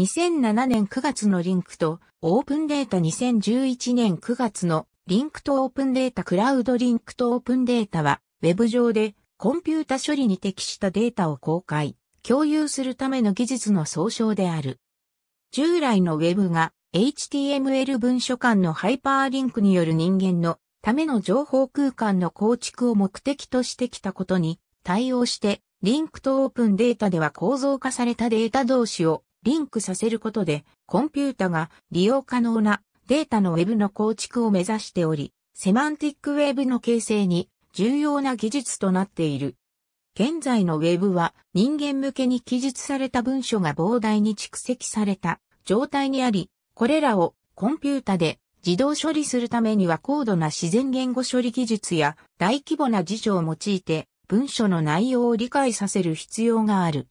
2007年9月のリンクと、オープンデータ2011年9月のリンクとオープンデータクラウドリンクとオープンデータは、ウェブ上でコンピュータ処理に適したデータを公開、共有するための技術の総称である。従来のウェブが HTML 文書間のハイパーリンクによる人間のための情報空間の構築を目的としてきたことに対応して、リンクとオープンデータでは構造化されたデータ同士をリンクさせることで、コンピュータが利用可能なデータのウェブの構築を目指しており、セマンティックウェブの形成に重要な技術となっている。現在のウェブは人間向けに記述された文書が膨大に蓄積された状態にあり、これらをコンピュータで自動処理するためには高度な自然言語処理技術や大規模な辞書を用いて文書の内容を理解させる必要がある。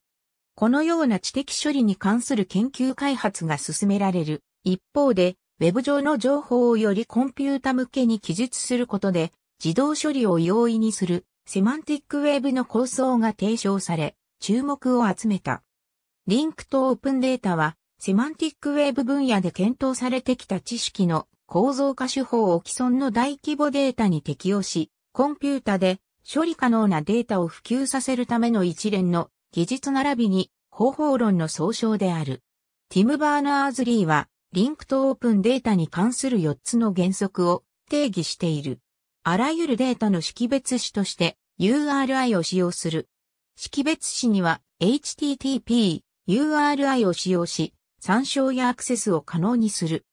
このような知的処理に関する研究開発が進められる。一方で、ウェブ上の情報をよりコンピュータ向けに記述することで、自動処理を容易にする、セマンティックウェーブの構想が提唱され、注目を集めた。リンクとオープンデータは、セマンティックウェーブ分野で検討されてきた知識の構造化手法を既存の大規模データに適用し、コンピュータで処理可能なデータを普及させるための一連の技術並びに方法論の総称である。ティム・バーナーズ・リーは、リンクとオープンデータに関する4つの原則を定義している。あらゆるデータの識別子として URI を使用する。識別子には HTTP、URI を使用し、参照やアクセスを可能にする。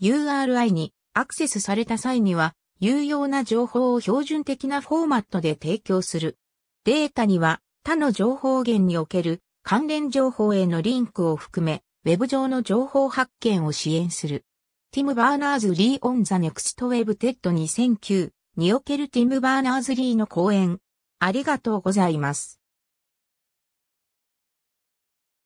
URI にアクセスされた際には、有用な情報を標準的なフォーマットで提供する。データには他の情報源における関連情報へのリンクを含め、ウェブ上の情報発見を支援する。ティム・バーナーズ・リー・オン・ザ・ネクスト・ウェブ・テッド2009におけるティム・バーナーズ・リーの講演。ありがとうございます。